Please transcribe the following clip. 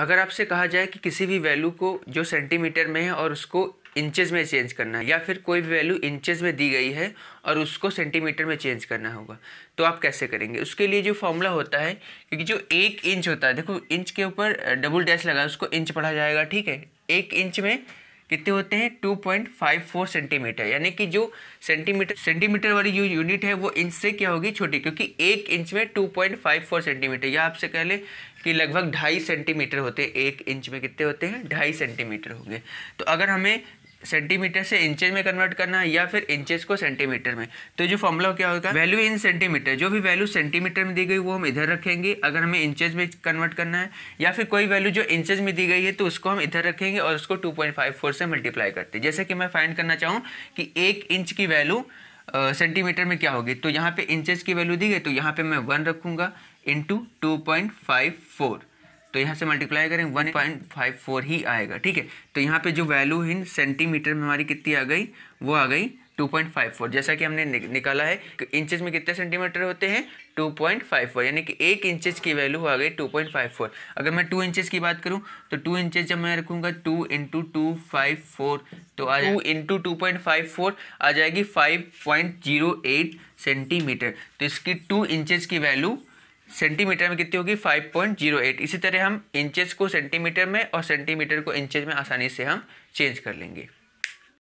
अगर आपसे कहा जाए कि किसी भी वैल्यू को जो सेंटीमीटर में है और उसको इंचेस में चेंज करना है या फिर कोई भी वैल्यू इंचेस में दी गई है और उसको सेंटीमीटर में चेंज करना होगा तो आप कैसे करेंगे उसके लिए जो फॉर्मूला होता है क्योंकि जो एक इंच होता है देखो इंच के ऊपर डबल डैश लगा उसको इंच पढ़ा जाएगा ठीक है एक इंच में कितने होते हैं 2.54 सेंटीमीटर यानी कि जो सेंटीमीटर सेंटीमीटर वाली जो यूनिट है वो इंच से क्या होगी छोटी क्योंकि एक इंच में 2.54 सेंटीमीटर या आपसे कह लें कि लगभग ढाई सेंटीमीटर होते हैं एक इंच में कितने होते हैं ढाई सेंटीमीटर होंगे तो अगर हमें सेंटीमीटर से इंचेज में कन्वर्ट करना या फिर इंचेज को सेंटीमीटर में तो जो फॉर्मूला क्या होगा वैल्यू इन सेंटीमीटर जो भी वैल्यू सेंटीमीटर में दी गई वो हम इधर रखेंगे अगर हमें इंचेज में कन्वर्ट करना है या फिर कोई वैल्यू जो इंचेज में दी गई है तो उसको हम इधर रखेंगे और उसको टू से मल्टीप्लाई करते हैं जैसे कि मैं फाइंड करना चाहूँ कि एक इंच की वैल्यू सेंटीमीटर में क्या होगी तो यहाँ पर इंचज की वैल्यू दी गई तो यहाँ पर मैं वन रखूँगा into two point five four तो यहाँ से मल्टीप्लाई करें वन पॉइंट फाइव फोर ही आएगा ठीक है तो यहाँ पे जो वैल्यू इन सेंटीमीटर में हमारी कितनी आ गई वो आ गई 2.54 जैसा कि हमने निकाला है कि इंचेस में कितने सेंटीमीटर होते हैं 2.54 यानी कि एक इंचेस की वैल्यू आ गई 2.54 अगर मैं टू इंचेस की बात करूं तो टू इंचेस जब मैं रखूंगा two into two five four तो आ two into two point five four आ जाएगी five point zero eight centimetre तो इसकी टू इंचेस की वैल्यू सेंटीमीटर में कितनी होगी 5.08 इसी तरह हम इंचेस को सेंटीमीटर में और सेंटीमीटर को इंचेस में आसानी से हम चेंज कर लेंगे